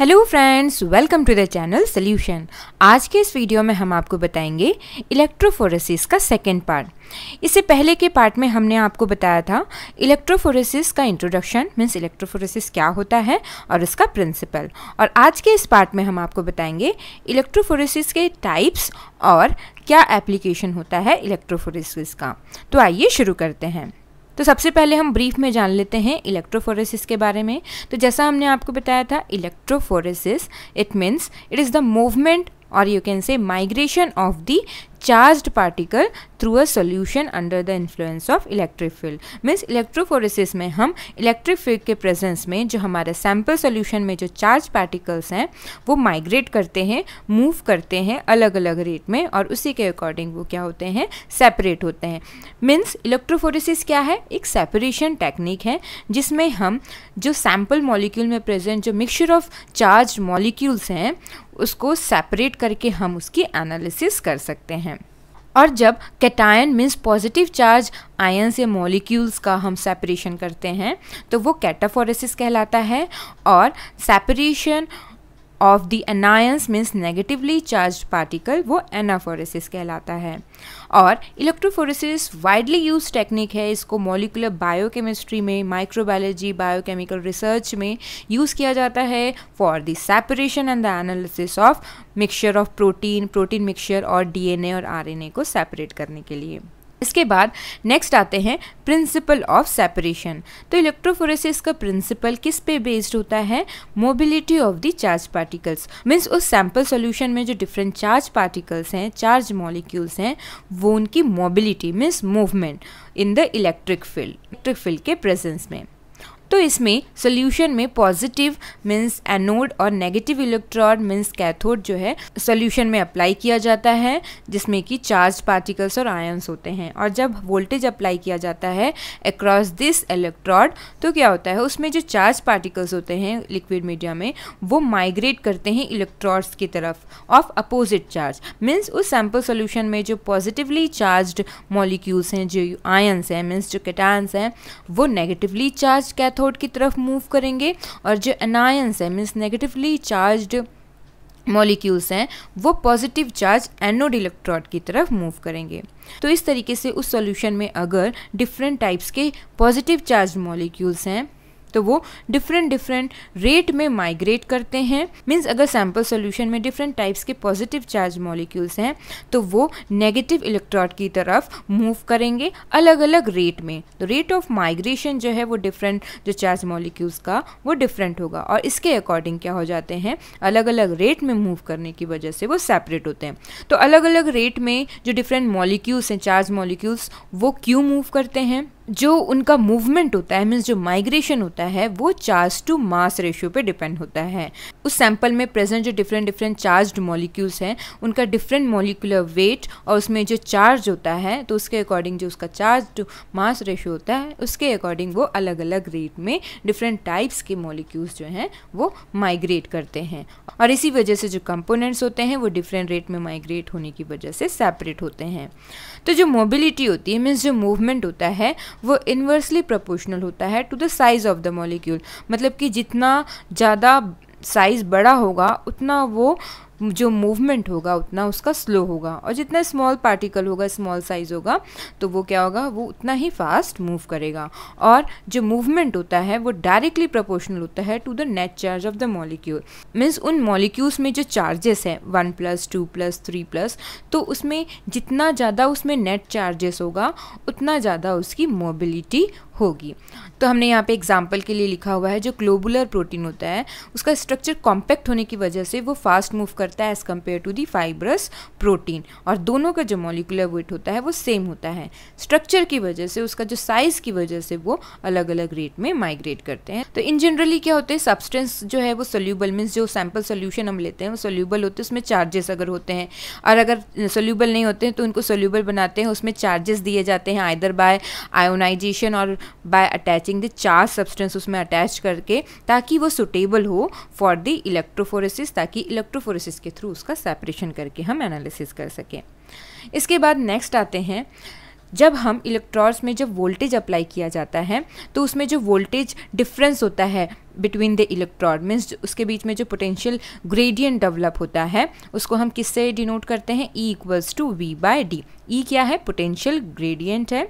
hello friends welcome to the channel solution आज के इस वीडियो में हम आपको बताएंगे इलेक्ट्रोफोरेसिस का सेकेंड पार्ट इससे पहले के पार्ट में हमने आपको बताया था इलेक्ट्रोफोरेसिस का इंट्रोडक्शन मीन्स इलेक्ट्रोफोरेसिस क्या होता है और इसका प्रिंसिपल और आज के इस पार्ट में हम आपको बताएंगे इलेक्ट्रोफोरेसिस के टाइप्स और क्या एप्लीकेशन होता है इलेक्ट्रोफोरेसिस का तो आइए शुरू करते हैं तो सबसे पहले हम ब्रीफ में जान लेते हैं इलेक्ट्रोफोरेसिस के बारे में तो जैसा हमने आपको बताया था electrophoresis it means it is the movement or you can say migration of the charged particle through a solution under the influence of electric field means electrophoresis में हम इलेक्ट्रिक फील्ड के प्रेजेंस में जो हमारे सैम्पल सोल्यूशन में जो charge particles हैं वो माइग्रेट करते हैं मूव करते हैं अलग अलग रेट में और उसी के अकॉर्डिंग वो क्या होते हैं सेपरेट होते हैं मीन्स इलेक्ट्रोफोरेसिस क्या है एक सेपरेशन टेक्निक है जिसमें हम जो सैम्पल मॉलिक्यूल में प्रेजेंट जो मिक्सचर ऑफ चार्ज मॉलिक्यूल्स हैं उसको सेपरेट करके हम उसकी एनालिसिस कर सकते हैं और जब cation means positive charge ion या मॉलिक्यूल्स का हम सेपरेशन करते हैं तो वो कैटाफोरेसिस कहलाता है और separation of the anions means negatively charge particle वो एनाफोरेसिस कहलाता है और इलेक्ट्रोफोरेसिस वाइडली यूज टेक्निक है इसको मोलिकुलर बायोकेमिस्ट्री में माइक्रोबायोलॉजी बायोकेमिकल रिसर्च में यूज़ किया जाता है for the separation and the analysis of mixture of protein protein mixture और डीएनए और आरएनए को सेपरेट करने के लिए इसके बाद नेक्स्ट आते हैं प्रिंसिपल ऑफ सेपरेशन तो इलेक्ट्रोफोरेसिस का प्रिंसिपल किस पे बेस्ड होता है mobility of the charge particles means उस सैम्पल सॉल्यूशन में जो डिफरेंट चार्ज पार्टिकल्स हैं चार्ज मॉलिक्यूल्स हैं वो उनकी mobility means movement in the electric field electric field के प्रेजेंस में तो इसमें सोल्यूशन में पॉजिटिव मीन्स एनोड और नेगेटिव इलेक्ट्रॉड मीन्स कैथोड जो है सोल्यूशन में अप्लाई किया जाता है जिसमें कि चार्ज पार्टिकल्स और आयन्स होते हैं और जब वोल्टेज अप्लाई किया जाता है अक्रॉस दिस इलेक्ट्रॉड तो क्या होता है उसमें जो चार्ज पार्टिकल्स होते हैं लिक्विड मीडिया में वो माइग्रेट करते हैं इलेक्ट्रॉड्स की तरफ ऑफ अपोजिट चार्ज मीन्स उस सैम्पल सोल्यूशन में जो पॉजिटिवली चार्ज मॉलिक्यूल्स हैं जो आयन्स हैं मीन्स जो कटान्स हैं वो नेगेटिवली चार्ज कैथोड कैथोड की तरफ मूव करेंगे और जो एनायंस है मीन्स नेगेटिवली चार्ज्ड मॉलिक्यूल्स हैं वो पॉजिटिव चार्ज एनोड इलेक्ट्रोड की तरफ मूव करेंगे तो इस तरीके से उस सॉल्यूशन में अगर डिफरेंट टाइप्स के पॉजिटिव चार्ज मॉलिक्यूल्स हैं तो वो डिफरेंट डिफरेंट रेट में माइग्रेट करते हैं मीन्स अगर सैम्पल सोल्यूशन में डिफरेंट टाइप्स के पॉजिटिव चार्ज मॉलिक्यूल्स हैं तो वो नेगेटिव इलेक्ट्रॉड की तरफ मूव करेंगे अलग अलग रेट में तो रेट ऑफ माइग्रेशन जो है वो डिफरेंट जो चार्ज मॉलिक्यूल्स का वो डिफरेंट होगा और इसके अकॉर्डिंग क्या हो जाते हैं अलग अलग रेट में मूव करने की वजह से वो सेपरेट होते हैं तो अलग अलग रेट में जो डिफरेंट मॉलिक्यूल्स हैं चार्ज मॉलिक्यूल्स वो क्यों मूव करते हैं जो उनका मूवमेंट होता है मीन्स जो माइग्रेशन होता है वो चार्ज टू मास रेशियो पे डिपेंड होता है उस सैंपल में प्रेजेंट जो डिफरेंट डिफरेंट चार्ज मॉलिक्यूल्स हैं उनका डिफरेंट मॉलिकुलर वेट और उसमें जो चार्ज होता है तो उसके अकॉर्डिंग जो उसका चार्ज टू मास रेशियो होता है उसके अकॉर्डिंग वो अलग अलग रेट में डिफरेंट टाइप्स के मॉलिक्यूल्स जो हैं वो माइग्रेट करते हैं और इसी वजह से जो कंपोनेंट्स होते हैं वो डिफरेंट रेट में माइग्रेट होने की वजह से सेपरेट होते हैं तो जो मोबिलिटी होती है मीन्स जो मूवमेंट होता है वो इन्वर्सली प्रपोर्शनल होता है to the size of the molecule मतलब कि जितना ज़्यादा साइज़ बड़ा होगा उतना वो जो मूवमेंट होगा उतना उसका स्लो होगा और जितना स्मॉल पार्टिकल होगा स्मॉल साइज़ होगा तो वो क्या होगा वो उतना ही फास्ट मूव करेगा और जो मूवमेंट होता है वो डायरेक्टली प्रपोर्शनल होता है to the net charge of the molecule means उन मॉलिक्यूल्स में जो चार्जेस हैं one plus two plus three plus तो उसमें जितना ज़्यादा उसमें नेट चार्जेस होगा उतना ज़्यादा उसकी मोबिलिटी होगी तो हमने यहाँ पे एग्जाम्पल के लिए लिखा हुआ है जो ग्लोबुलर प्रोटीन होता है उसका स्ट्रक्चर कॉम्पैक्ट होने की वजह से वो फास्ट मूव करता है as compare to the fibrous protein और दोनों का जो मोलिकुलर वेट होता है वो सेम होता है स्ट्रक्चर की वजह से उसका जो साइज़ की वजह से वो अलग अलग रेट में माइग्रेट करते हैं तो इन जनरली क्या होते हैं सब्सटेंस जो है वो सोल्यूबल मीन्स जो सैम्पल सोल्यूशन हम लेते हैं वो सोल्यूबल होते हैं उसमें चार्जेस अगर होते हैं और अगर सोल्यूबल नहीं होते हैं तो उनको सोल्यूबल बनाते हैं उसमें चार्जेस दिए जाते हैं आइदर बाय आयोनाइजेशन और by attaching the charge substance उसमें अटैच करके ताकि वो सुटेबल हो फॉर द इलेक्ट्रोफोरेसिस ताकि इलेक्ट्रोफोरेसिस के थ्रू उसका सेपरेशन करके हम एनालिसिस कर सकें इसके बाद नेक्स्ट आते हैं जब हम इलेक्ट्रॉन्स में जब वोल्टेज अप्लाई किया जाता है तो उसमें जो वोल्टेज डिफरेंस होता है बिटवीन द इलेक्ट्रॉन मीन्स उसके बीच में जो पोटेंशियल ग्रेडियंट डेवलप होता है उसको हम किससे डिनोट करते हैं E equals to V by D E क्या है पोटेंशियल ग्रेडियंट है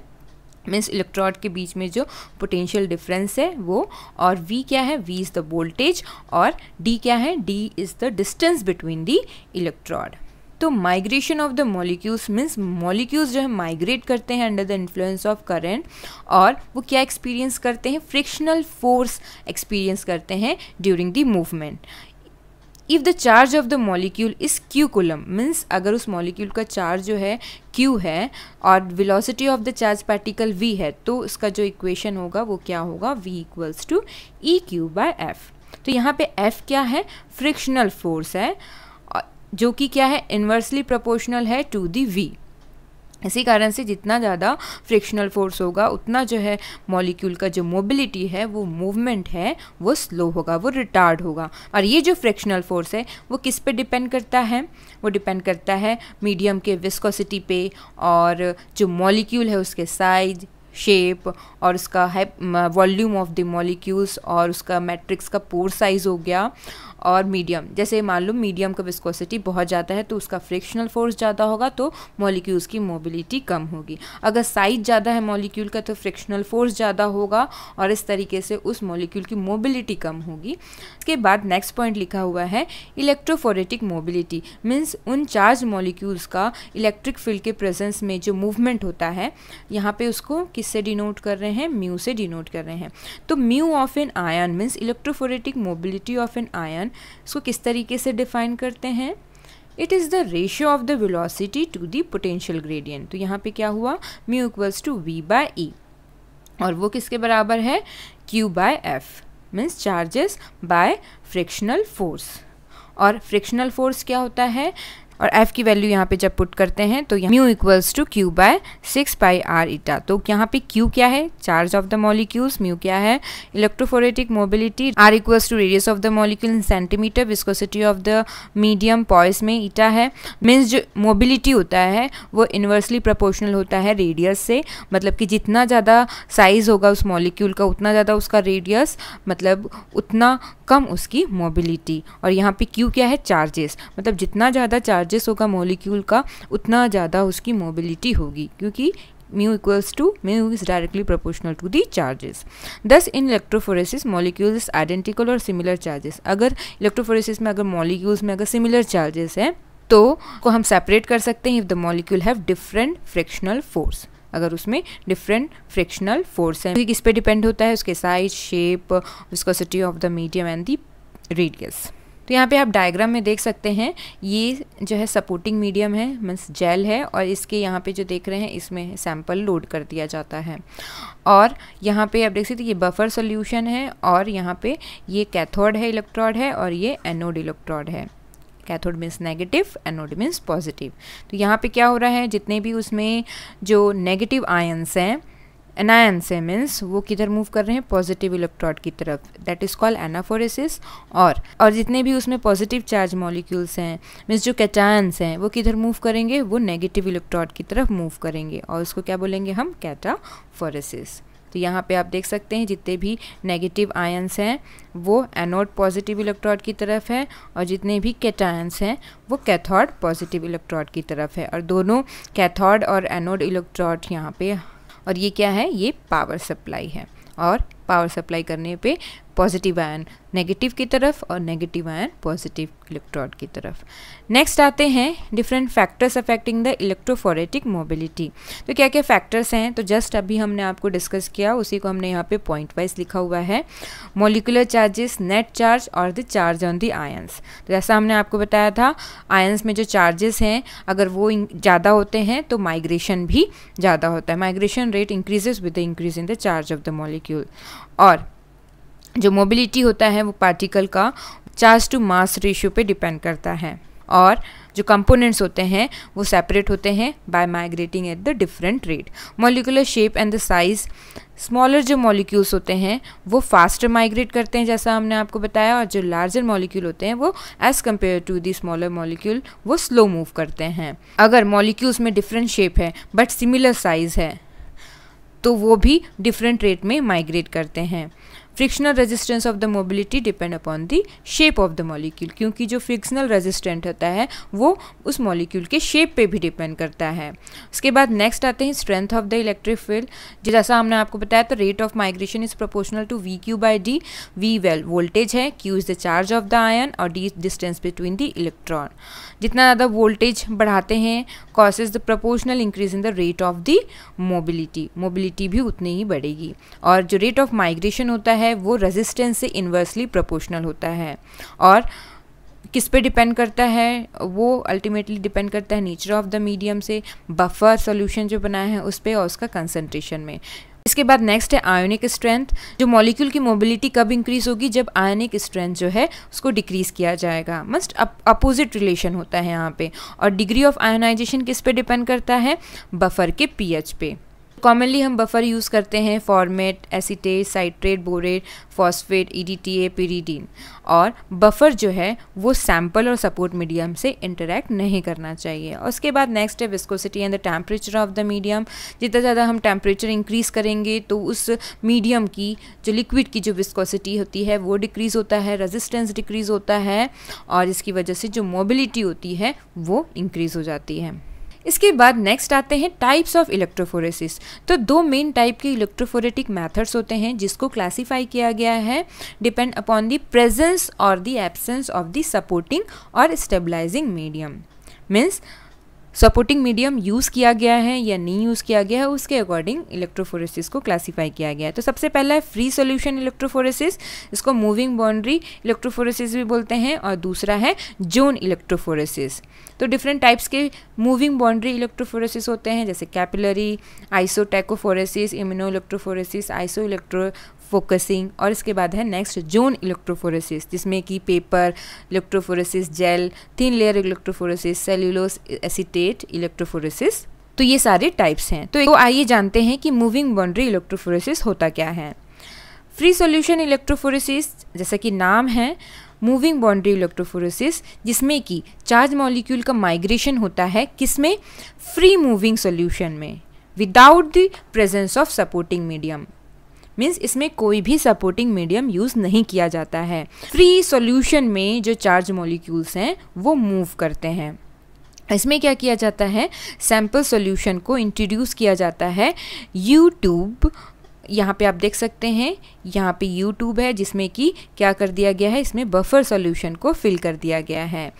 मीन्स इलेक्ट्रॉड के बीच में जो पोटेंशियल डिफरेंस है वो और V क्या है V इज़ द वोल्टेज और D क्या है D is the distance between the electrode तो migration of the molecules means molecules जो है माइग्रेट करते हैं under the influence of current और वो क्या एक्सपीरियंस करते हैं फ्रिक्शनल फोर्स एक्सपीरियंस करते हैं during the movement if the charge of the molecule is Q coulomb means अगर उस मॉलिक्यूल का चार्ज जो है क्यू है और velocity of the charge particle V है तो इसका जो इक्वेशन होगा वो क्या होगा V equals to E Q by F तो यहाँ पे एफ क्या है फ्रिक्शनल फोर्स है जो कि क्या है inversely proportional to the V वी इसी कारण से जितना ज़्यादा फ्रिक्शनल फोर्स होगा उतना जो है मॉलिक्यूल का जो मोबिलिटी है वो मूवमेंट है वो स्लो होगा वो रिटार्ड होगा और ये जो फ्रिक्शनल फोर्स है वो किस पे डिपेंड करता है वो डिपेंड करता है मीडियम के विस्कोसिटी पे और जो मॉलिक्यूल है उसके साइज शेप और उसका है वॉल्यूम ऑफ द मॉलिक्यूल्स और उसका मैट्रिक्स का पोर साइज़ हो गया और मीडियम जैसे मान लो मीडियम का विस्कोसिटी बहुत ज़्यादा है तो उसका फ्रिक्शनल फोर्स ज़्यादा होगा तो मॉलिक्यूल्स की मोबिलिटी कम होगी अगर साइज ज़्यादा है मॉलिक्यूल का तो फ्रिक्शनल फोर्स ज़्यादा होगा और इस तरीके से उस मॉलिक्यूल की मोबिलिटी कम होगी इसके बाद नेक्स्ट पॉइंट लिखा हुआ है इलेक्ट्रोफोरेटिक मोबिलिटी मीन्स उन चार्ज मॉलिक्यूल्स का इलेक्ट्रिक फील्ड के प्रेजेंस में जो मूवमेंट होता है यहाँ पर उसको किससे डिनोट कर रहे हैं म्यू से डिनोट कर रहे हैं तो mu of an ion means electrophoretic mobility of an ion इसको किस तरीके से डिफाइन करते हैं it is the ratio of the velocity to the potential gradient तो यहाँ पे क्या हुआ mu equals to V by E और वो किसके बराबर है Q by F means charges by frictional force और फ्रिक्शनल फोर्स क्या होता है और एफ़ की वैल्यू यहाँ पे जब पुट करते हैं तो mu equals to Q by six pi R eta तो यहाँ पे क्यू क्या है charge of the molecules mu क्या है electrophoretic mobility R equals to radius of the molecule in centimeter viscosity of the medium poise में eta है means जो मोबिलिटी होता है वो इन्वर्सली प्रपोर्शनल होता है रेडियस से मतलब कि जितना ज़्यादा साइज़ होगा उस मॉलिक्यूल का उतना ज़्यादा उसका रेडियस मतलब उतना कम उसकी मोबिलिटी और यहाँ पे क्यू क्या है चार्जेस मतलब जितना ज़्यादा चार्ज चार्जेस होगा मॉलिक्यूल का उतना ज़्यादा उसकी मोबिलिटी होगी क्योंकि mu equals to mu is directly proportional to the charges thus in electrophoresis molecules identical और सिमिलर चार्जेस अगर इलेक्ट्रोफोरेसिस में अगर मॉलिक्यूल्स में अगर सिमिलर चार्जेस हैं तो को हम सेपरेट कर सकते हैं if the molecule have different frictional force अगर उसमें डिफरेंट फ्रिक्शनल फोर्स है किस पे डिपेंड होता है उसके size shape viscosity of the medium and the radius तो यहाँ पे आप डायग्राम में देख सकते हैं ये जो है सपोर्टिंग मीडियम है मीन्स जेल है और इसके यहाँ पे जो देख रहे हैं इसमें सैम्पल लोड कर दिया जाता है और यहाँ पे आप देख सकते ये बफर सोल्यूशन है और यहाँ पे ये कैथोड है इलेक्ट्रॉड है और ये एनोड इलेक्ट्रॉड है cathode means negative anode means positive तो यहाँ पे क्या हो रहा है जितने भी उसमें जो नेगेटिव आयंस हैं एनायन से मीन्स वो किधर मूव कर रहे हैं पॉजिटिव इलेक्ट्रॉड की तरफ दैट इज़ कॉल एनाफोरेसिस और और जितने भी उसमें पॉजिटिव चार्ज मॉलिक्यूल्स हैं मीन्स जो कैटायंस हैं वो किधर मूव करेंगे वो नेगेटिव इलेक्ट्रॉड की तरफ मूव करेंगे और उसको क्या बोलेंगे हम कैटाफोरेसिस तो यहाँ पे आप देख सकते हैं जितने भी नेगेटिव आयंस हैं वो एनोड पॉजिटिव इलेक्ट्रॉड की तरफ है और जितने भी कैटायंस हैं वो कैथोड पॉजिटिव इलेक्ट्रॉड की तरफ है और दोनों कैथोड और एनोड इलेक्ट्रॉड यहाँ पे और ये क्या है ये पावर सप्लाई है और पावर सप्लाई करने पे पॉजिटिव आयन नेगेटिव की तरफ और नेगेटिव आयन पॉजिटिव इलेक्ट्रॉड की तरफ नेक्स्ट आते हैं different factors affecting the electrophoretic mobility तो क्या क्या फैक्टर्स हैं तो जस्ट अभी हमने आपको डिस्कस किया उसी को हमने यहाँ पे पॉइंट वाइज लिखा हुआ है मोलिकुलर चार्जेस नेट चार्ज और the charge on the ions तो जैसा हमने आपको बताया था आयन्स में जो चार्जेस हैं अगर वो ज़्यादा होते हैं तो माइग्रेशन भी ज़्यादा होता है migration rate increases with the increase in the charge of the molecule और जो मोबिलिटी होता है वो पार्टिकल का चार्ज टू मास रेशियो पे डिपेंड करता है और जो कंपोनेंट्स होते हैं वो सेपरेट होते हैं by migrating at the different rate molecular shape and the size smaller जो मॉलिक्यूल्स होते हैं वो फास्टर माइग्रेट करते हैं जैसा हमने आपको बताया और जो लार्जर मॉलिक्यूल होते हैं वो as compare to the smaller molecule वो स्लो मूव करते हैं अगर मॉलिक्यूल्स में डिफरेंट शेप है बट सिमिलर साइज़ है तो वो भी डिफरेंट रेट में माइग्रेट करते हैं frictional resistance of the mobility depend upon the shape of the molecule क्योंकि जो फ्रिक्शनल रेजिस्टेंट होता है वो उस मॉलिक्यूल के शेप पे भी डिपेंड करता है उसके बाद नेक्स्ट आते हैं strength of the electric field जैसा हमने आपको बताया तो rate of migration is proportional to V Q by D V well voltage है Q is the charge of the ion और D distance between the electron जितना ज़्यादा वोल्टेज बढ़ाते हैं cause is the proportional increase in the rate of the mobility mobility भी उतनी ही बढ़ेगी और जो रेट ऑफ माइग्रेशन होता है है वो रेजिस्टेंस से इन्वर्सली प्रोपोर्शनल होता है और किस पे डिपेंड करता है वो अल्टीमेटली डिपेंड करता है नेचर ऑफ द मीडियम से बफर सॉल्यूशन जो बनाया है उस पर और उसका कंसनट्रेशन में इसके बाद नेक्स्ट है आयोनिक स्ट्रेंथ जो मॉलिक्यूल की मोबिलिटी कब इंक्रीज होगी जब आयोनिक स्ट्रेंथ जो है उसको डिक्रीज किया जाएगा मस्ट अपोजिट रिलेशन होता है यहाँ पे और डिग्री ऑफ आयोनाइजेशन किस पे डिपेंड करता है बफर के पीएच पे कॉमनली हम बफर यूज़ करते हैं formate acetate citrate borate phosphate a pyridine और बफर जो है वो सैम्पल और सपोर्ट मीडियम से इंटरेक्ट नहीं करना चाहिए और उसके बाद नेक्स्ट है viscosity and the temperature of the medium जितना ज़्यादा हम टेम्परेचर इंक्रीज़ करेंगे तो उस मीडियम की जो लिक्विड की जो विस्कोसिटी होती है वो डिक्रीज़ होता है रेजिस्टेंस डिक्रीज़ होता है और इसकी वजह से जो मोबिलिटी होती है वो इंक्रीज़ हो जाती है इसके बाद नेक्स्ट आते हैं टाइप्स ऑफ इलेक्ट्रोफोरेसिस तो दो मेन टाइप के इलेक्ट्रोफोरेटिक मैथड्स होते हैं जिसको क्लासीफाई किया गया है डिपेंड अपॉन द प्रेजेंस और the absence of the supporting और stabilizing medium means supporting medium use किया गया है या नहीं यूज़ किया गया है उसके अकॉर्डिंग इलेक्ट्रोफोरेसिस को क्लासीफाई किया गया है तो सबसे पहला है फ्री सॉल्यूशन इलेक्ट्रोफोरेसिस इसको मूविंग बाउंड्री इलेक्ट्रोफोरेसिस भी बोलते हैं और दूसरा है जोन इलेक्ट्रोफोरेसिस तो डिफरेंट टाइप्स के मूविंग बाउंड्री इलेक्ट्रोफोरेसिस होते हैं जैसे capillary isotachophoresis immuno electrophoresis iso electro focusing और इसके बाद है नेक्स्ट जोन इलेक्ट्रोफोरेसिस जिसमें कि paper electrophoresis gel thin layer electrophoresis cellulose acetate electrophoresis तो ये सारे टाइप्स हैं तो, तो आइए जानते हैं कि मूविंग बाउंड्री इलेक्ट्रोफोरेसिस होता क्या है फ्री सॉल्यूशन इलेक्ट्रोफोरेसिस जैसा कि नाम है मूविंग बाउंड्री इलेक्ट्रोफोरेसिस जिसमें कि चार्ज मॉलिक्यूल का माइग्रेशन होता है किसमें फ्री मूविंग सॉल्यूशन में without the presence of supporting medium means इसमें कोई भी सपोर्टिंग मीडियम यूज़ नहीं किया जाता है फ्री सॉल्यूशन में जो चार्ज मॉलिक्यूल्स हैं वो मूव करते हैं इसमें क्या किया जाता है सैम्पल सॉल्यूशन को इंट्रोड्यूस किया जाता है यूट्यूब यहाँ पे आप देख सकते हैं यहाँ पे यूट्यूब है जिसमें कि क्या कर दिया गया है इसमें बफर सॉल्यूशन को फिल कर दिया गया है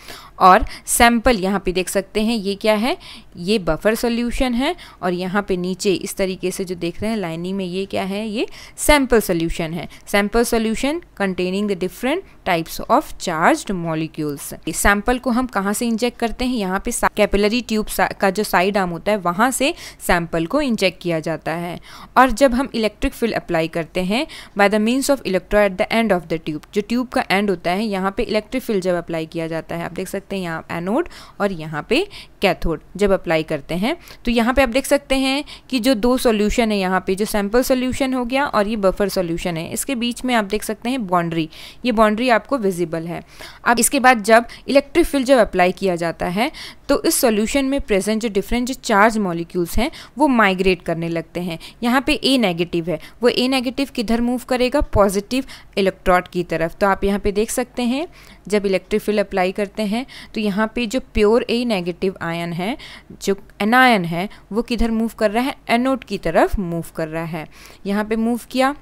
और सैंपल यहाँ पे देख सकते हैं ये क्या है ये बफर सोल्यूशन है और यहाँ पे नीचे इस तरीके से जो देख रहे हैं लाइनिंग में ये क्या है ये सैंपल सोल्यूशन है sample solution containing the different types of charge molecules इस सैंपल को हम कहाँ से इंजेक्ट करते हैं यहाँ पे कैपिलरी ट्यूब का जो साइड आर्म होता है वहाँ से सैंपल को इंजेक्ट किया जाता है और जब हम इलेक्ट्रिक फील्ड अप्लाई करते हैं by the means of electro at the end of the tube जो ट्यूब का एंड होता है यहाँ पे इलेक्ट्रिक फील्ड जब अप्लाई किया जाता है आप देख सकते सकते हैं यहाँ एनोड और यहाँ पे कैथोड जब अप्लाई करते हैं तो यहाँ पे आप देख सकते हैं कि जो दो सॉल्यूशन है यहाँ पे जो सैम्पल सॉल्यूशन हो गया और ये बफर सॉल्यूशन है इसके बीच में आप देख सकते हैं बाउंड्री ये बाउंड्री आपको विजिबल है अब इसके बाद जब इलेक्ट्रिक फील्ड जब अप्लाई किया जाता है तो इस सोल्यूशन में प्रेजेंट जो डिफरेंट जो चार्ज मॉलिक्यूल्स हैं वो माइग्रेट करने लगते हैं यहाँ पर ए नेगेटिव है वो ए नेगेटिव किधर मूव करेगा पॉजिटिव इलेक्ट्रॉड की तरफ तो आप यहाँ पर देख सकते हैं जब इलेक्ट्रिक फील्ड अप्लाई करते हैं तो यहाँ पे जो प्योर ए नेगेटिव आयन है जो एनायन है वो किधर मूव कर रहा है एनोड की तरफ मूव कर रहा है यहाँ पे मूव किया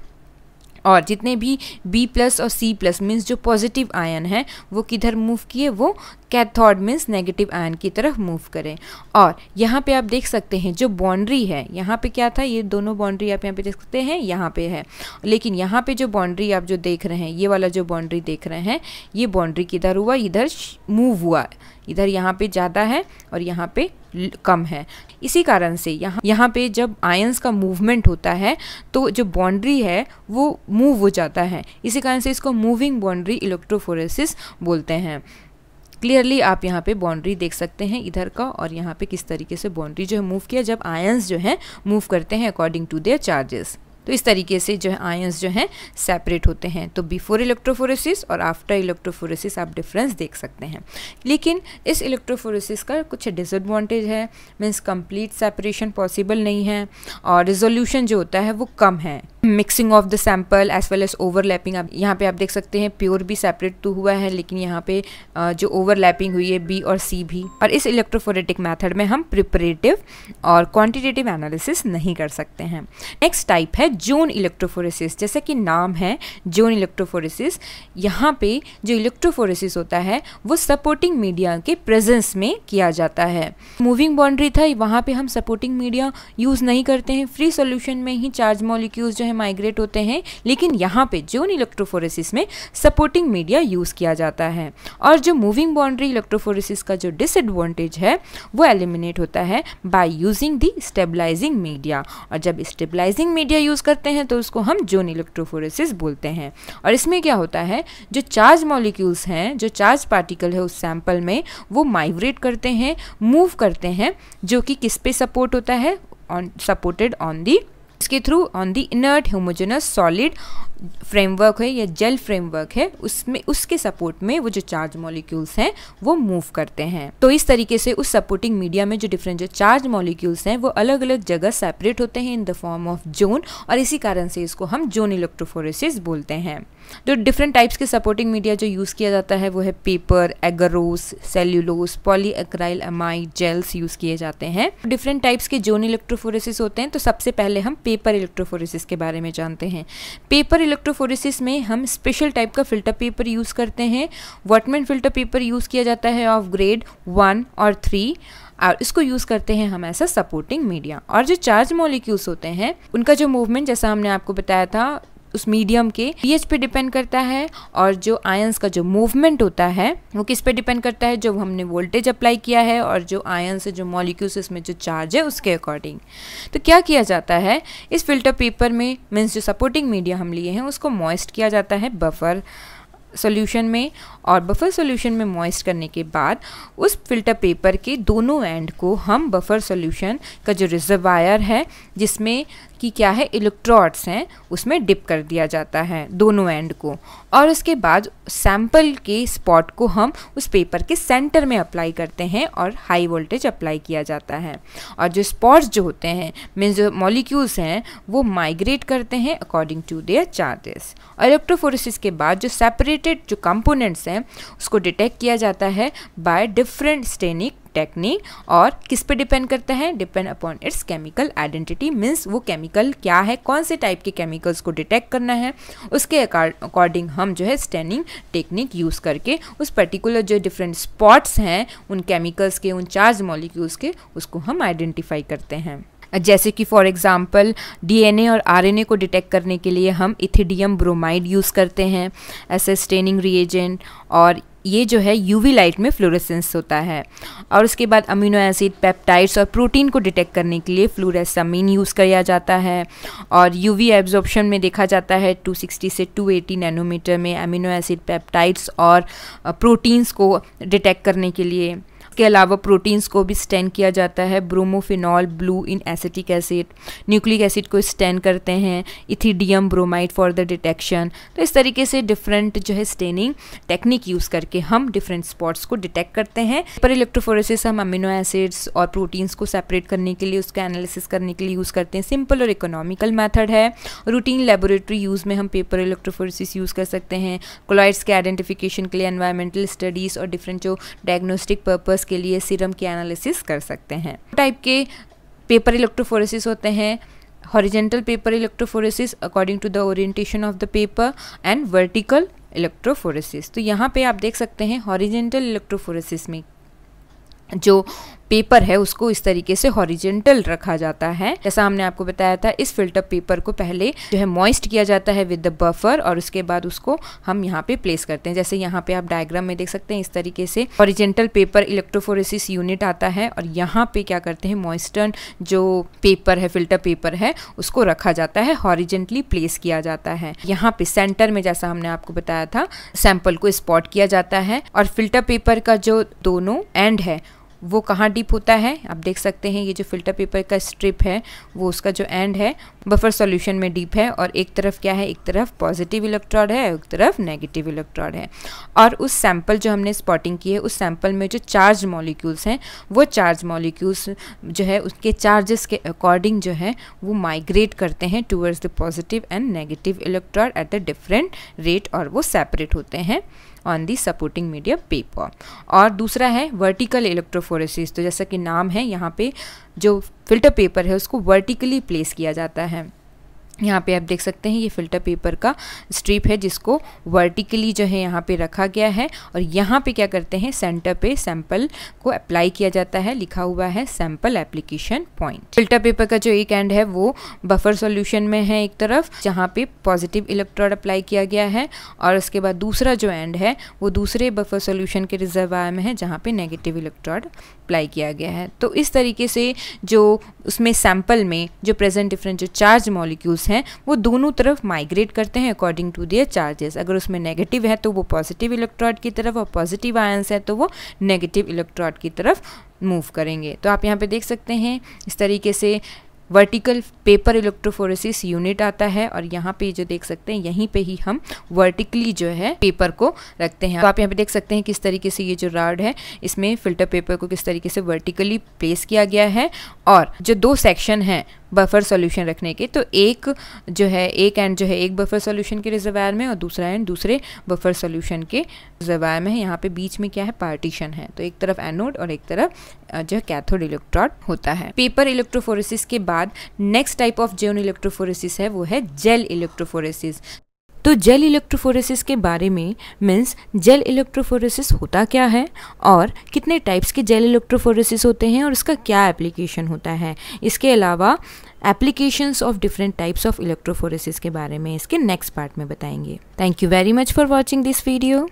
और जितने भी B प्लस और C प्लस मीन्स जो पॉजिटिव आयन है वो किधर मूव किए वो कैथोड मीन्स नेगेटिव आयन की तरफ मूव करें और यहाँ पे आप देख सकते हैं जो बाउंड्री है यहाँ पे क्या था ये दोनों बाउंड्री आप यहाँ पे देख सकते हैं यहाँ पे है लेकिन यहाँ पे जो बाउंड्री आप जो देख रहे हैं ये वाला जो बाउंड्री देख रहे हैं ये बाउंड्री किधर हुआ इधर मूव हुआ इधर यहाँ पे ज़्यादा है और यहाँ पे कम है इसी कारण से यहाँ यहाँ पे जब आयंस का मूवमेंट होता है तो जो बाउंड्री है वो मूव हो जाता है इसी कारण से इसको मूविंग बाउंड्री इलेक्ट्रोफोरेसिस बोलते हैं क्लियरली आप यहाँ पे बाउंड्री देख सकते हैं इधर का और यहाँ पे किस तरीके से बाउंड्री जो है मूव किया जब आयंस जो है मूव करते हैं अकॉर्डिंग टू देयर चार्जेस तो इस तरीके से जो है आयंस जो हैं सेपरेट होते हैं तो बिफोर इलेक्ट्रोफोरेसिस और आफ्टर इलेक्ट्रोफोरेसिस आप डिफरेंस देख सकते हैं लेकिन इस इलेक्ट्रोफोरेसिस का कुछ डिसएडवांटेज है मीन्स कंप्लीट सेपरेशन पॉसिबल नहीं है और रिजोल्यूशन जो होता है वो कम है mixing of the sample as well as overlapping आप यहाँ पे आप देख सकते हैं प्योर भी सेपरेट तो हुआ है लेकिन यहाँ पे जो ओवरलैपिंग हुई है बी और सी भी और इस इलेक्ट्रोफोरेटिक मेथड में हम प्रिपरेटिव और क्वांटिटेटिव एनालिसिस नहीं कर सकते हैं नेक्स्ट टाइप है जोन इलेक्ट्रोफोरेसिस जैसा कि नाम है जोन इलेक्ट्रोफोरेसिस यहाँ पे जो इलेक्ट्रोफोरेसिस होता है वो सपोर्टिंग मीडिया के प्रेजेंस में किया जाता है मूविंग बाउंड्री था वहाँ पे हम सपोर्टिंग मीडिया यूज़ नहीं करते हैं फ्री सोल्यूशन में ही चार्ज मॉलिक्यूल्स जो है माइग्रेट होते हैं लेकिन यहाँ पे जोन इलेक्ट्रोफोरेसिस में सपोर्टिंग मीडिया यूज़ किया जाता है और जो मूविंग बाउंड्री इलेक्ट्रोफोरेसिस का जो डिसएडवांटेज है वो एलिमिनेट होता है by using the stabilising media और जब स्टेबलाइजिंग मीडिया यूज़ करते हैं तो उसको हम जोन इलेक्ट्रोफोरेसिस बोलते हैं और इसमें क्या होता है जो चार्ज मॉलिक्यूल्स हैं जो चार्ज पार्टिकल है उस सैंपल में वो माइग्रेट करते हैं मूव करते हैं जो कि किस पे सपोर्ट होता है ऑन सपोर्टेड ऑन दी इसके through on the inert homogenous solid framework है या जेल फ्रेमवर्क है उसमें उसके सपोर्ट में वो जो चार्ज मॉलिक्यूल्स हैं वो मूव करते हैं तो इस तरीके से उस सपोर्टिंग मीडिया में जो डिफरेंट जो चार्ज मॉलिक्यूल्स हैं वो अलग अलग जगह सेपरेट होते हैं in the form of zone और इसी कारण से इसको हम जोन इलेक्ट्रोफोरेसिस बोलते हैं जो डिफरेंट टाइप्स के सपोर्टिंग मीडिया जो यूज़ किया जाता है वो है paper agarose cellulose polyacrylamide gels use किए जाते हैं डिफरेंट टाइप्स के जोन इलेक्ट्रोफोरेसिस होते हैं तो सबसे पहले हम पेपर इलेक्ट्रोफोरेसिस के बारे में जानते हैं पेपर इलेक्ट्रोफोरेसिस में हम स्पेशल टाइप का फिल्टर पेपर यूज़ करते हैं वॉटमेन फिल्टर पेपर यूज़ किया जाता है ऑफ ग्रेड वन और थ्री और इसको यूज़ करते हैं हम ऐसा सपोर्टिंग मीडिया और जो चार्ज मॉलिक्यूल्स होते हैं उनका जो मूवमेंट जैसा हमने आपको बताया था उस मीडियम के पीएच पे डिपेंड करता है और जो आयंस का जो मूवमेंट होता है वो किस पे डिपेंड करता है जो हमने वोल्टेज अप्लाई किया है और जो आयंस जो मॉलिक्यूल्स इसमें जो चार्ज है उसके अकॉर्डिंग तो क्या किया जाता है इस फिल्टर पेपर में मीन्स जो सपोर्टिंग मीडिया हम लिए हैं उसको मॉइस्ट किया जाता है बफर सोल्यूशन में और बफर सोल्यूशन में मॉइस्ट करने के बाद उस फिल्टर पेपर के दोनों एंड को हम बफर सोल्यूशन का जो रिजर्वायर है जिसमें कि क्या है इलेक्ट्रोड्स हैं उसमें डिप कर दिया जाता है दोनों एंड को और उसके बाद सैम्पल के स्पॉट को हम उस पेपर के सेंटर में अप्लाई करते हैं और हाई वोल्टेज अप्लाई किया जाता है और जो स्पॉट्स जो होते हैं मीन जो मॉलिक्यूल्स हैं वो माइग्रेट करते हैं अकॉर्डिंग टू देयर चार्जेस और के बाद जो सेपरेटेड जो कंपोनेंट्स हैं उसको डिटेक्ट किया जाता है बाय डिफरेंट स्टेनिक टेक्निक और किस पे डिपेंड करता है depend upon its chemical identity means वो केमिकल क्या है कौन से टाइप के केमिकल्स को डिटेक्ट करना है उसके अकॉर्डिंग हम जो है स्टैनिंग टेक्निक यूज़ करके उस पर्टिकुलर जो डिफरेंट स्पॉट्स हैं उन केमिकल्स के उन चार्ज मॉलिक्यूल्स के उसको हम आइडेंटिफाई करते हैं जैसे कि फॉर एग्ज़ाम्पल डीएनए और आरएनए को डिटेक्ट करने के लिए हम इथिडियम ब्रोमाइड यूज़ करते हैं ऐसे स्टेनिंग रिएजेंट और ये जो है यूवी लाइट में फ्लोरेसेंस होता है और उसके बाद अमीनो एसिड पेप्टाइड्स और प्रोटीन को डिटेक्ट करने के लिए फ्लोरेसामीन यूज़ किया जाता है और यूवी एब्जॉर्प्शन में देखा जाता है 260 से 280 नैनोमीटर में अमीनो एसिड पेप्टाइड्स और प्रोटीन्स को डिटेक्ट करने के लिए के अलावा प्रोटीन्स को भी स्टेन किया जाता है bromophenol blue in acetic acid nucleic acid को स्टेन करते हैं ethidium bromide for the detection तो इस तरीके से डिफरेंट जो है स्टेनिंग टेक्निक यूज़ करके हम डिफरेंट स्पॉट्स को डिटेक्ट करते हैं पर इलेक्ट्रोफोरेसिस हम अमीनो एसिड्स और प्रोटीन्स को सेपरेट करने के लिए उसका एनालिसिस करने के लिए यूज़ करते हैं सिंपल और इकोनॉमिकल मैथड है रूटीन लेबोरेटरी यूज़ में हम पेपर इलेक्ट्रोफोरेसिस यूज़ कर सकते हैं क्लॉइड्स के आइडेंटिफिकेशन के लिए एनवायरमेंटल स्टडीज़ और डिफरेंट जो डायग्नोस्टिक पर्पज पर्पस के लिए सीरम की एनालिसिस कर सकते हैं टाइप के पेपर इलेक्ट्रोफोरेसिस होते हैं horizontal paper electrophoresis according to the orientation of the paper and vertical electrophoresis तो यहाँ पे आप देख सकते हैं हॉरिजेंटल इलेक्ट्रोफोरेसिस में जो पेपर है उसको इस तरीके से हॉरिजेंटल रखा जाता है जैसा हमने आपको बताया था इस फिल्टर पेपर को पहले जो है मॉइस्ट किया जाता है विद द बफर और उसके बाद उसको हम यहाँ पे प्लेस करते हैं जैसे यहाँ पे आप डायग्राम में देख सकते हैं इस तरीके से ऑरिजेंटल पेपर इलेक्ट्रोफोरेसिस यूनिट आता है और यहाँ पे क्या करते हैं मॉइस्टर्न जो पेपर है फिल्टर पेपर है उसको रखा जाता है हॉरिजेंटली प्लेस किया जाता है यहाँ पे सेंटर में जैसा हमने आपको बताया था सैंपल को स्पॉट किया जाता है और फिल्टर पेपर का जो दोनों एंड है वो कहाँ डीप होता है आप देख सकते हैं ये जो फिल्टर पेपर का स्ट्रिप है वो उसका जो एंड है बफर सॉल्यूशन में डीप है और एक तरफ क्या है एक तरफ पॉजिटिव इलेक्ट्रॉड है एक तरफ नेगेटिव इलेक्ट्रॉड है और उस सैंपल जो हमने स्पॉटिंग की है उस सैंपल में जो चार्ज मॉलिक्यूल्स हैं वो चार्ज मॉलिक्यूल्स जो है उसके चार्जेस के अकॉर्डिंग जो है वो माइग्रेट करते हैं towards the positive and negative electrode at a different rate और वो सेपरेट होते हैं on the supporting media paper और दूसरा है वर्टिकल इलेक्ट्रोफोरेसिस तो जैसा कि नाम है यहाँ पे जो फिल्टर पेपर है उसको वर्टिकली प्लेस किया जाता है यहाँ पे आप देख सकते हैं ये फ़िल्टर पेपर का स्ट्रिप है जिसको वर्टिकली जो है यहाँ पे रखा गया है और यहाँ पे क्या करते हैं सेंटर पे सैंपल को अप्लाई किया जाता है लिखा हुआ है sample application point filter paper का जो एक एंड है वो बफर सॉल्यूशन में है एक तरफ जहाँ पे पॉजिटिव इलेक्ट्रॉड अप्लाई किया गया है और उसके बाद दूसरा जो एंड है वो दूसरे बफर सोल्यूशन के रिजर्व में है जहाँ पर नेगेटिव इलेक्ट्रॉड अप्लाई किया गया है तो इस तरीके से जो उसमें सैम्पल में जो प्रेजेंट डिफरेंट जो चार्ज मॉलिक्यूल्स हैं वो दोनों तरफ माइग्रेट करते हैं अकॉर्डिंग टू दियर चार्जेस अगर उसमें नेगेटिव है तो वो पॉजिटिव इलेक्ट्रॉड की तरफ और पॉजिटिव आयंस है तो वो नेगेटिव इलेक्ट्रॉड की तरफ मूव करेंगे तो आप यहाँ पे देख सकते हैं इस तरीके से वर्टिकल पेपर इलेक्ट्रोफोरेसिस यूनिट आता है और यहाँ पे जो देख सकते हैं यहीं पे ही हम वर्टिकली जो है पेपर को रखते हैं तो आप यहाँ पे देख सकते हैं किस तरीके से ये जो राड है इसमें फिल्टर पेपर को किस तरीके से वर्टिकली प्लेस किया गया है और जो दो सेक्शन हैं बफर सॉल्यूशन रखने के तो एक जो है एक एंड जो है एक बफर सॉल्यूशन के रिजर्वायर में और दूसरा एंड दूसरे बफर सॉल्यूशन के रिजर्वायर में है यहाँ पे बीच में क्या है पार्टीशन है तो एक तरफ एनोड और एक तरफ जो है कैथोड इलेक्ट्रॉड होता है पेपर इलेक्ट्रोफोरेसिस के बाद next type of gel electrophoresis है वो है जेल इलेक्ट्रोफोरेसिस तो जेल इलेक्ट्रोफोरेसिस के बारे में मीन्स जेल इलेक्ट्रोफोरेसिस होता क्या है और कितने टाइप्स के जेल इलेक्ट्रोफोरेसिस होते हैं और इसका क्या एप्लीकेशन होता है इसके अलावा applications of different types of electrophoresis के बारे में इसके नेक्स्ट पार्ट में बताएंगे thank you very much for watching this video